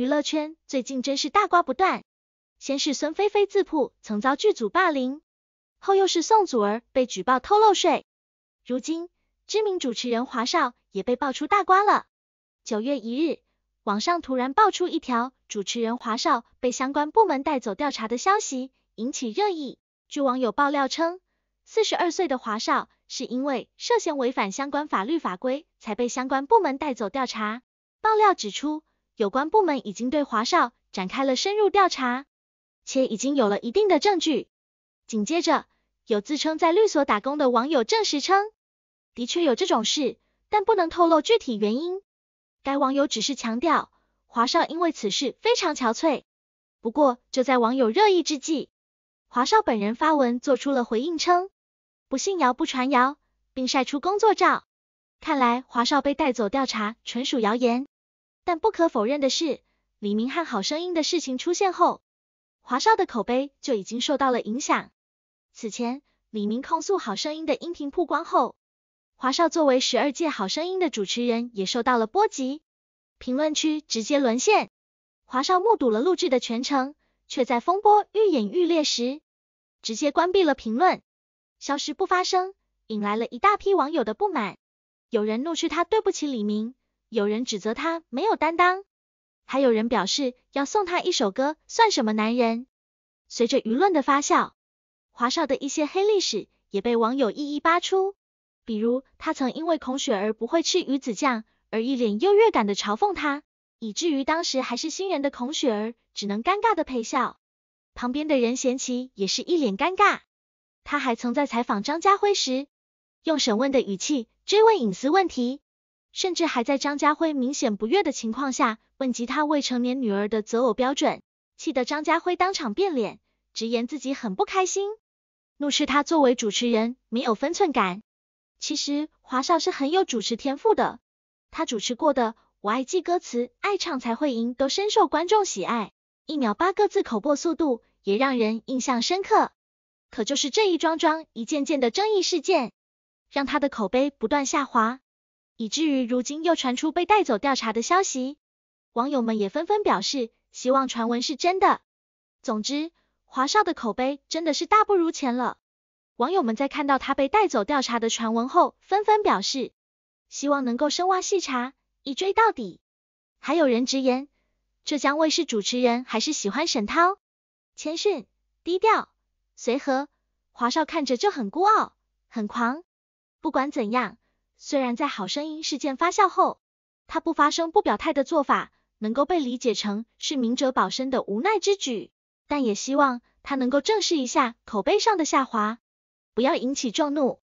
娱乐圈最近真是大瓜不断，先是孙菲菲自曝曾遭剧组霸凌，后又是宋祖儿被举报偷漏税，如今知名主持人华少也被爆出大瓜了。九月一日，网上突然爆出一条主持人华少被相关部门带走调查的消息，引起热议。据网友爆料称，四十二岁的华少是因为涉嫌违反相关法律法规，才被相关部门带走调查。爆料指出。有关部门已经对华少展开了深入调查，且已经有了一定的证据。紧接着，有自称在律所打工的网友证实称，的确有这种事，但不能透露具体原因。该网友只是强调，华少因为此事非常憔悴。不过，就在网友热议之际，华少本人发文做出了回应，称不信谣不传谣，并晒出工作照。看来，华少被带走调查纯属谣言。但不可否认的是，李明和好声音的事情出现后，华少的口碑就已经受到了影响。此前，李明控诉好声音的音频曝光后，华少作为十二届好声音的主持人也受到了波及，评论区直接沦陷。华少目睹了录制的全程，却在风波愈演愈烈时，直接关闭了评论，消失不发声，引来了一大批网友的不满。有人怒斥他对不起李明。有人指责他没有担当，还有人表示要送他一首歌算什么男人。随着舆论的发酵，华少的一些黑历史也被网友一一扒出，比如他曾因为孔雪儿不会吃鱼子酱而一脸优越感的嘲讽她，以至于当时还是新人的孔雪儿只能尴尬的陪笑。旁边的任贤齐也是一脸尴尬。他还曾在采访张家辉时，用审问的语气追问隐私问题。甚至还在张家辉明显不悦的情况下，问及他未成年女儿的择偶标准，气得张家辉当场变脸，直言自己很不开心，怒斥他作为主持人没有分寸感。其实华少是很有主持天赋的，他主持过的《我爱记歌词》《爱唱才会赢》都深受观众喜爱，一秒八个字口播速度也让人印象深刻。可就是这一桩桩一件件的争议事件，让他的口碑不断下滑。以至于如今又传出被带走调查的消息，网友们也纷纷表示希望传闻是真的。总之，华少的口碑真的是大不如前了。网友们在看到他被带走调查的传闻后，纷纷表示希望能够深挖细查，一追到底。还有人直言，浙江卫视主持人还是喜欢沈涛，谦逊、低调、随和，华少看着就很孤傲、很狂。不管怎样。虽然在好声音事件发酵后，他不发声、不表态的做法，能够被理解成是明哲保身的无奈之举，但也希望他能够正视一下口碑上的下滑，不要引起众怒。